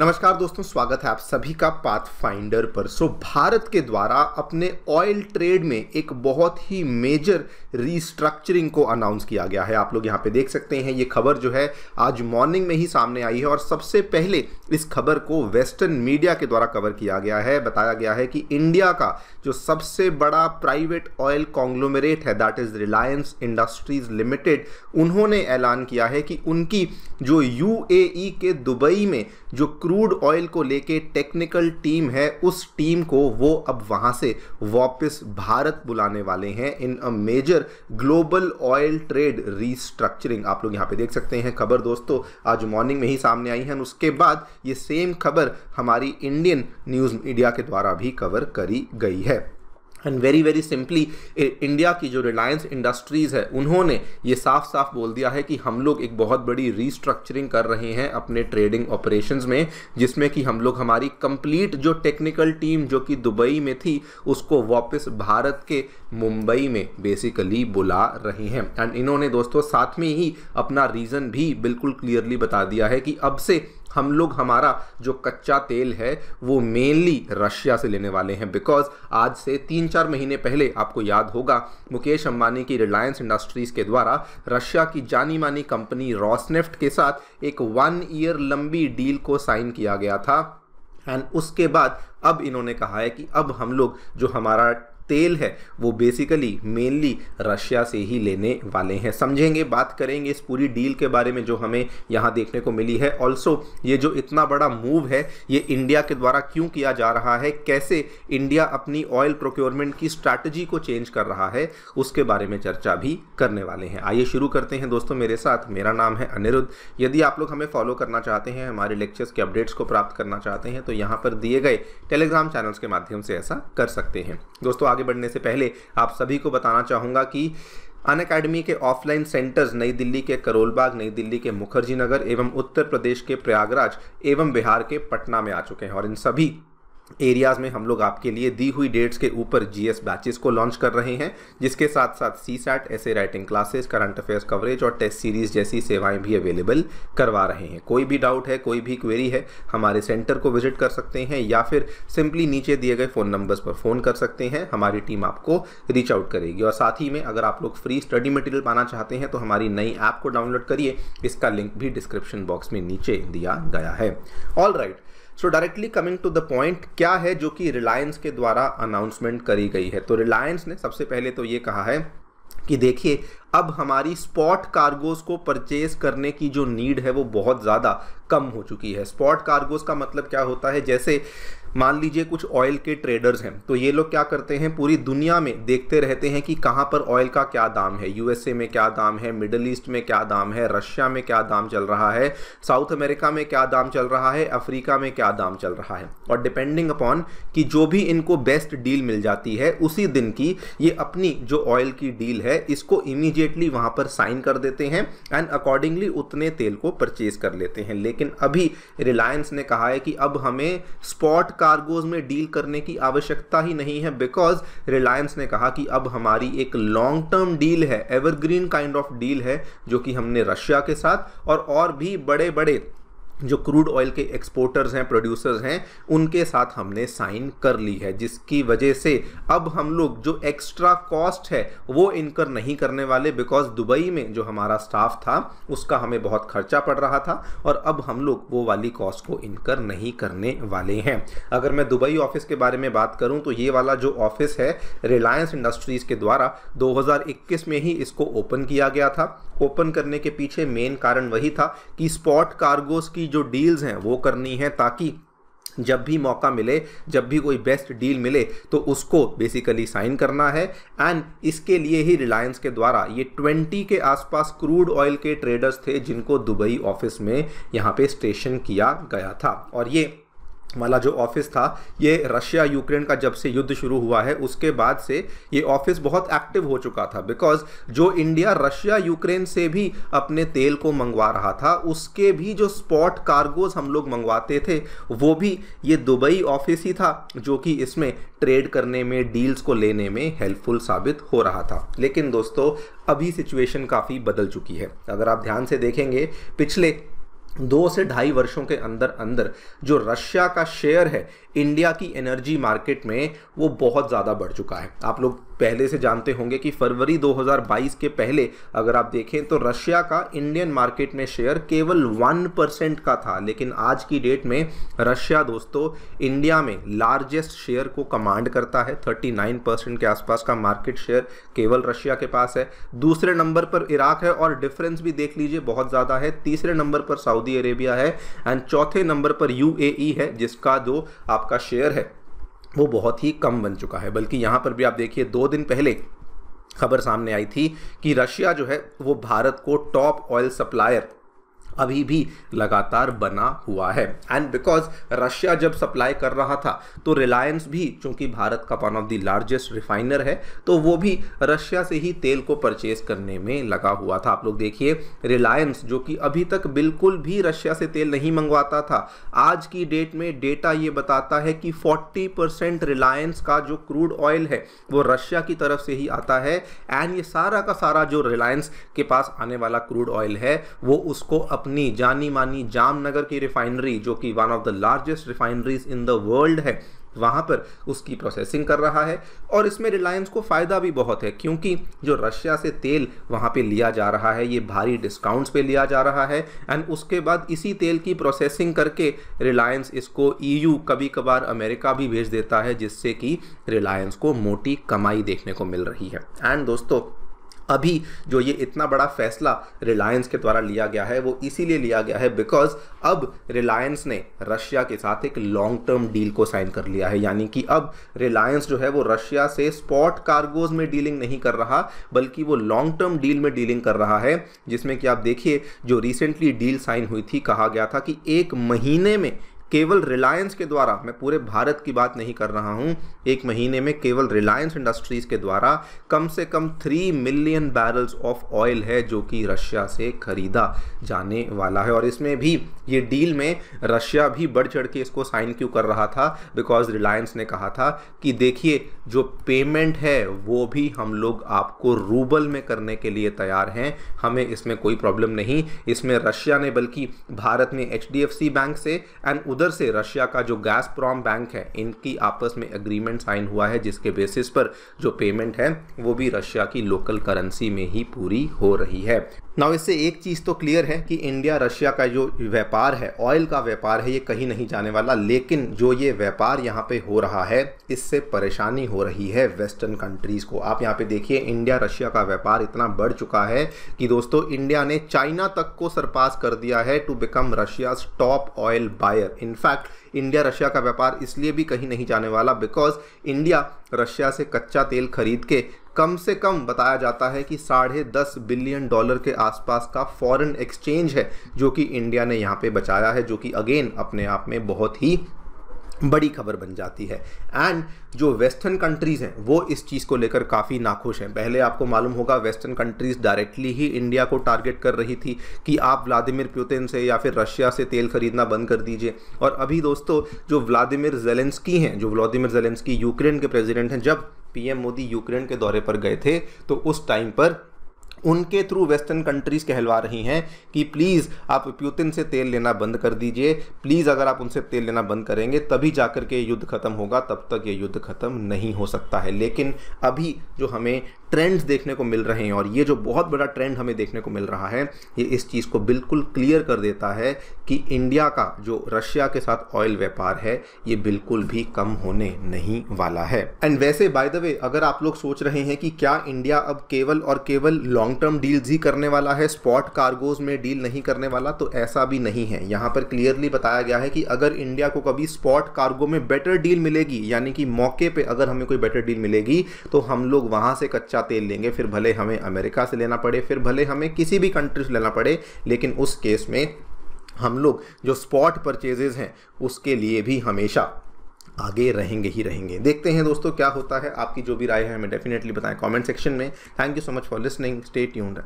नमस्कार दोस्तों स्वागत है आप सभी का पाथ फाइंडर पर सो so, भारत के द्वारा अपने ऑयल ट्रेड में एक बहुत ही मेजर रीस्ट्रक्चरिंग को अनाउंस किया गया है आप लोग यहाँ पे देख सकते हैं ये खबर जो है आज मॉर्निंग में ही सामने आई है और सबसे पहले इस खबर को वेस्टर्न मीडिया के द्वारा कवर किया गया है बताया गया है कि इंडिया का जो सबसे बड़ा प्राइवेट ऑयल कॉन्ग्लोमरेट है दैट इज़ रिलायंस इंडस्ट्रीज लिमिटेड उन्होंने ऐलान किया है कि उनकी जो यू e के दुबई में जो क्रूड ऑयल को लेके टेक्निकल टीम है उस टीम को वो अब वहाँ से वापस भारत बुलाने वाले हैं in a major global oil trade restructuring आप लोग यहाँ पे देख सकते हैं खबर दोस्तों आज मॉर्निंग में ही सामने आई है और उसके बाद ये सेम खबर हमारी इंडियन न्यूज़ मीडिया के द्वारा भी कवर करी गई है and very very simply India की जो रिलायंस इंडस्ट्रीज़ है उन्होंने ये साफ साफ बोल दिया है कि हम लोग एक बहुत बड़ी रीस्ट्रक्चरिंग कर रहे हैं अपने ट्रेडिंग ऑपरेशंस में जिसमें कि हम लोग हमारी कंप्लीट जो टेक्निकल टीम जो कि दुबई में थी उसको वापस भारत के मुंबई में बेसिकली बुला रहे हैं एंड इन्होंने दोस्तों साथ में ही अपना रीज़न भी बिल्कुल क्लियरली बता दिया है कि अब से हम लोग हमारा जो कच्चा तेल है वो मेनली रशिया से लेने वाले हैं बिकॉज आज से तीन चार महीने पहले आपको याद होगा मुकेश अंबानी की रिलायंस इंडस्ट्रीज़ के द्वारा रशिया की जानी मानी कंपनी रॉसनेफ्ट के साथ एक वन ईयर लंबी डील को साइन किया गया था एंड उसके बाद अब इन्होंने कहा है कि अब हम लोग जो हमारा तेल है वो बेसिकली मेनली रशिया से ही लेने वाले हैं समझेंगे बात करेंगे इस पूरी डील के बारे में जो हमें यहाँ देखने को मिली है ऑल्सो ये जो इतना बड़ा मूव है ये इंडिया के द्वारा क्यों किया जा रहा है कैसे इंडिया अपनी ऑयल प्रोक्योरमेंट की स्ट्रैटेजी को चेंज कर रहा है उसके बारे में चर्चा भी करने वाले हैं आइए शुरू करते हैं दोस्तों मेरे साथ मेरा नाम है अनिरुद्ध यदि आप लोग हमें फॉलो करना चाहते हैं हमारे लेक्चर्स के अपडेट्स को प्राप्त करना चाहते हैं तो यहाँ पर दिए गए टेलीग्राम चैनल्स के माध्यम से ऐसा कर सकते हैं दोस्तों आगे बढ़ने से पहले आप सभी को बताना चाहूँगा कि अन अकेडमी के ऑफलाइन सेंटर्स नई दिल्ली के करोलबाग नई दिल्ली के मुखर्जी नगर एवं उत्तर प्रदेश के प्रयागराज एवं बिहार के पटना में आ चुके हैं और इन सभी एरियाज़ में हम लोग आपके लिए दी हुई डेट्स के ऊपर जीएस बैचेस को लॉन्च कर रहे हैं जिसके साथ साथ CSAT essay writing classes current affairs coverage और टेस्ट सीरीज़ जैसी सेवाएं भी अवेलेबल करवा रहे हैं कोई भी डाउट है कोई भी क्वेरी है हमारे सेंटर को विजिट कर सकते हैं या फिर सिंपली नीचे दिए गए फ़ोन नंबर्स पर फ़ोन कर सकते हैं हमारी टीम आपको रीच आउट करेगी और साथ ही में अगर आप लोग फ्री स्टडी मटेरियल पाना चाहते हैं तो हमारी नई ऐप को डाउनलोड करिए इसका लिंक भी डिस्क्रिप्शन बॉक्स में नीचे दिया गया है all right so directly coming to the point क्या है जो कि रिलायंस के द्वारा अनाउंसमेंट करी गई है तो रिलायंस ने सबसे पहले तो ये कहा है कि देखिए अब हमारी स्पॉट कार्गोज को परचेज करने की जो नीड है वो बहुत ज़्यादा कम हो चुकी है स्पॉट कार्गोज का मतलब क्या होता है जैसे मान लीजिए कुछ ऑयल के ट्रेडर्स हैं तो ये लोग क्या करते हैं पूरी दुनिया में देखते रहते हैं कि कहाँ पर ऑयल का क्या दाम है यूएसए में क्या दाम है मिडल ईस्ट में क्या दाम है रशिया में क्या दाम चल रहा है साउथ अमेरिका में क्या दाम चल रहा है अफ्रीका में क्या दाम चल रहा है और डिपेंडिंग अपॉन कि जो भी इनको बेस्ट डील मिल जाती है उसी दिन की ये अपनी जो ऑयल की डील है इसको इमीजिएट इमीडिएटली वहाँ पर साइन कर देते हैं एंड अकॉर्डिंगली उतने तेल को परचेज कर लेते हैं लेकिन अभी रिलायंस ने कहा है कि अब हमें स्पॉट कार्गोज में डील करने की आवश्यकता ही नहीं है बिकॉज रिलायंस ने कहा कि अब हमारी एक लॉन्ग टर्म डील है एवरग्रीन काइंड ऑफ डील है जो कि हमने रशिया के साथ और और भी बड़े बड़े जो क्रूड ऑयल के एक्सपोर्टर्स हैं प्रोड्यूसर्स हैं उनके साथ हमने साइन कर ली है जिसकी वजह से अब हम लोग जो एक्स्ट्रा कॉस्ट है वो इनकर नहीं करने वाले बिकॉज दुबई में जो हमारा स्टाफ था उसका हमें बहुत खर्चा पड़ रहा था और अब हम लोग वो वाली कॉस्ट को इनकर नहीं करने वाले हैं अगर मैं दुबई ऑफिस के बारे में बात करूँ तो ये वाला जो ऑफिस है रिलायंस इंडस्ट्रीज़ के द्वारा दो में ही इसको ओपन किया गया था ओपन करने के पीछे मेन कारण वही था कि स्पॉट कार्गोस की जो डील्स हैं वो करनी है ताकि जब भी मौका मिले जब भी कोई बेस्ट डील मिले तो उसको बेसिकली साइन करना है एंड इसके लिए ही रिलायंस के द्वारा ये 20 के आसपास क्रूड ऑयल के ट्रेडर्स थे जिनको दुबई ऑफिस में यहाँ पे स्टेशन किया गया था और ये वाला जो ऑफिस था ये रशिया यूक्रेन का जब से युद्ध शुरू हुआ है उसके बाद से ये ऑफिस बहुत एक्टिव हो चुका था बिकॉज जो इंडिया रशिया यूक्रेन से भी अपने तेल को मंगवा रहा था उसके भी जो स्पॉट कार्गोज हम लोग मंगवाते थे वो भी ये दुबई ऑफिस ही था जो कि इसमें ट्रेड करने में डील्स को लेने में हेल्पफुल साबित हो रहा था लेकिन दोस्तों अभी सिचुएशन काफ़ी बदल चुकी है अगर आप ध्यान से देखेंगे पिछले दो से ढाई वर्षों के अंदर अंदर जो रशिया का शेयर है इंडिया की एनर्जी मार्केट में वो बहुत ज़्यादा बढ़ चुका है आप लोग पहले से जानते होंगे कि फरवरी 2022 के पहले अगर आप देखें तो रशिया का इंडियन मार्केट में शेयर केवल वन परसेंट का था लेकिन आज की डेट में रशिया दोस्तों इंडिया में लार्जेस्ट शेयर को कमांड करता है 39 परसेंट के आसपास का मार्केट शेयर केवल रशिया के पास है दूसरे नंबर पर इराक है और डिफरेंस भी देख लीजिए बहुत ज़्यादा है तीसरे नंबर पर सऊदी अरेबिया है एंड चौथे नंबर पर यू e है जिसका जो आपका शेयर है वो बहुत ही कम बन चुका है बल्कि यहाँ पर भी आप देखिए दो दिन पहले खबर सामने आई थी कि रशिया जो है वो भारत को टॉप ऑयल सप्लायर अभी भी लगातार बना हुआ है एंड बिकॉज रशिया जब सप्लाई कर रहा था तो रिलायंस भी चूंकि भारत का one of the largest refiner है तो वो भी रशिया से ही तेल को परचेज करने में लगा हुआ था आप लोग देखिए रिलायंस जो कि अभी तक बिल्कुल भी रशिया से तेल नहीं मंगवाता था आज की डेट में डेटा ये बताता है कि 40 परसेंट रिलायंस का जो क्रूड ऑयल है वो रशिया की तरफ से ही आता है एंड ये सारा का सारा जो रिलायंस के पास आने वाला क्रूड ऑयल है वो उसको अपने अपनी जानी मानी जामनगर की रिफाइनरी जो कि one of the largest refineries in the world है वहाँ पर उसकी प्रोसेसिंग कर रहा है और इसमें रिलायंस को फ़ायदा भी बहुत है क्योंकि जो रशिया से तेल वहाँ पे लिया जा रहा है ये भारी डिस्काउंट्स पे लिया जा रहा है एंड उसके बाद इसी तेल की प्रोसेसिंग करके रिलायंस इसको ईयू e कभी कभार अमेरिका भी भेज देता है जिससे कि रिलायंस को मोटी कमाई देखने को मिल रही है एंड दोस्तों अभी जो ये इतना बड़ा फैसला रिलायंस के द्वारा लिया गया है वो इसीलिए लिया गया है बिकॉज अब रिलायंस ने रशिया के साथ एक लॉन्ग टर्म डील को साइन कर लिया है यानी कि अब रिलायंस जो है वो रशिया से स्पॉट कार्गोज में डीलिंग नहीं कर रहा बल्कि वो लॉन्ग टर्म डील में डीलिंग कर रहा है जिसमें कि आप देखिए जो रिसेंटली डील साइन हुई थी कहा गया था कि एक महीने में केवल रिलायंस के द्वारा मैं पूरे भारत की बात नहीं कर रहा हूँ एक महीने में केवल रिलायंस इंडस्ट्रीज़ के द्वारा कम से कम three million barrels of oil है जो कि रशिया से ख़रीदा जाने वाला है और इसमें भी ये डील में रशिया भी बढ़ चढ़ के इसको साइन क्यों कर रहा था बिकॉज रिलायंस ने कहा था कि देखिए जो पेमेंट है वो भी हम लोग आपको रूबल में करने के लिए तैयार हैं हमें इसमें कोई प्रॉब्लम नहीं इसमें रशिया ने बल्कि भारत में एच बैंक से एंड उधर से रशिया का जो गैस प्रॉम बैंक है इनकी आपस में अग्रीमेंट साइन हुआ है जिसके बेसिस पर जो पेमेंट है वो भी रशिया की लोकल करेंसी में ही पूरी हो रही है नाउ इससे एक चीज़ तो क्लियर है कि इंडिया रशिया का जो व्यापार है ऑयल का व्यापार है ये कहीं नहीं जाने वाला लेकिन जो ये व्यापार यहाँ पे हो रहा है इससे परेशानी हो रही है वेस्टर्न कंट्रीज़ को आप यहाँ पे देखिए इंडिया रशिया का व्यापार इतना बढ़ चुका है कि दोस्तों इंडिया ने चाइना तक को सरपास कर दिया है to become Russia's top oil buyer in fact India Russia का व्यापार इसलिए भी कहीं नहीं जाने वाला बिकॉज इंडिया रशिया से कच्चा तेल खरीद के कम से कम बताया जाता है कि साढ़े दस बिलियन डॉलर के आसपास का फॉरेन एक्सचेंज है जो कि इंडिया ने यहाँ पे बचाया है जो कि अगेन अपने आप में बहुत ही बड़ी खबर बन जाती है एंड जो वेस्टर्न कंट्रीज़ हैं वो इस चीज़ को लेकर काफ़ी नाखुश हैं पहले आपको मालूम होगा वेस्टर्न कंट्रीज़ डायरेक्टली ही इंडिया को टारगेट कर रही थी कि आप व्लादिमिर पुतिन से या फिर रशिया से तेल खरीदना बंद कर दीजिए और अभी दोस्तों जो व्लादिमिर जेलेंस्की हैं जो व्लादिमिर जेलेंस्की यूक्रेन के प्रेजिडेंट हैं जब पीएम मोदी यूक्रेन के दौरे पर गए थे तो उस टाइम पर उनके थ्रू वेस्टर्न कंट्रीज़ कहलवा रही हैं कि प्लीज़ आप प्यूतिन से तेल लेना बंद कर दीजिए प्लीज़ अगर आप उनसे तेल लेना बंद करेंगे तभी जाकर के युद्ध ख़त्म होगा तब तक ये युद्ध ख़त्म नहीं हो सकता है लेकिन अभी जो हमें ट्रेंड्स देखने को मिल रहे हैं और ये जो बहुत बड़ा ट्रेंड हमें देखने को मिल रहा है ये इस चीज़ को बिल्कुल क्लियर कर देता है कि इंडिया का जो रशिया के साथ ऑयल व्यापार है ये बिल्कुल भी कम होने नहीं वाला है एंड वैसे बाय द वे अगर आप लोग सोच रहे हैं कि क्या इंडिया अब केवल और केवल लॉन्ग टर्म डील्स ही करने वाला है स्पॉट कार्गोज में डील नहीं करने वाला तो ऐसा भी नहीं है यहाँ पर क्लियरली बताया गया है कि अगर इंडिया को कभी स्पॉट कार्गो में बेटर डील मिलेगी यानी कि मौके पर अगर हमें कोई बेटर डील मिलेगी तो हम लोग वहाँ से कच्चा कच्चा तेल लेंगे फिर भले हमें अमेरिका से लेना पड़े फिर भले हमें किसी भी कंट्री से लेना पड़े लेकिन उस केस में हम लोग जो स्पॉट परचेजेज हैं उसके लिए भी हमेशा आगे रहेंगे ही रहेंगे देखते हैं दोस्तों क्या होता है आपकी जो भी राय है हमें डेफिनेटली बताएं कमेंट सेक्शन में thank you so much for listening stay tuned